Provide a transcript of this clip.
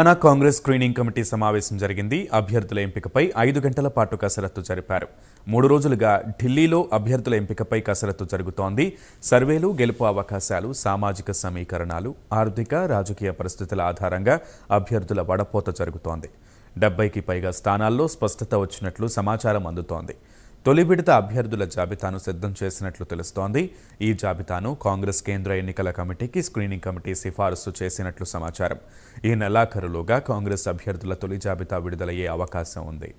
Telangana Congress screening committee సమావేశం జరిగింది అభ్యర్థుల ఎంపికపై ఐదు గంటల పాటు కసరత్తు జరిపారు మూడు రోజులుగా ఢిల్లీలో అభ్యర్థుల ఎంపికపై కసరత్తు జరుగుతోంది సర్వేలు గెలుపు అవకాశాలు సామాజిక సమీకరణాలు ఆర్థిక రాజకీయ పరిస్థితుల ఆధారంగా అభ్యర్థుల వడపోత జరుగుతోంది డెబ్బైకి పైగా స్థానాల్లో స్పష్టత వచ్చినట్లు సమాచారం అందుతోంది తొలి విడత అభ్యర్థుల జాబితాను సిద్ధం చేసినట్లు తెలుస్తోంది ఈ జాబితాను కాంగ్రెస్ కేంద్ర ఎన్నికల కమిటీకి స్క్రీనింగ్ కమిటీ సిఫారసు చేసినట్లు సమాచారం ఈ నెలాఖరులోగా కాంగ్రెస్ అభ్యర్థుల తొలి జాబితా విడుదలయ్యే అవకాశం ఉంది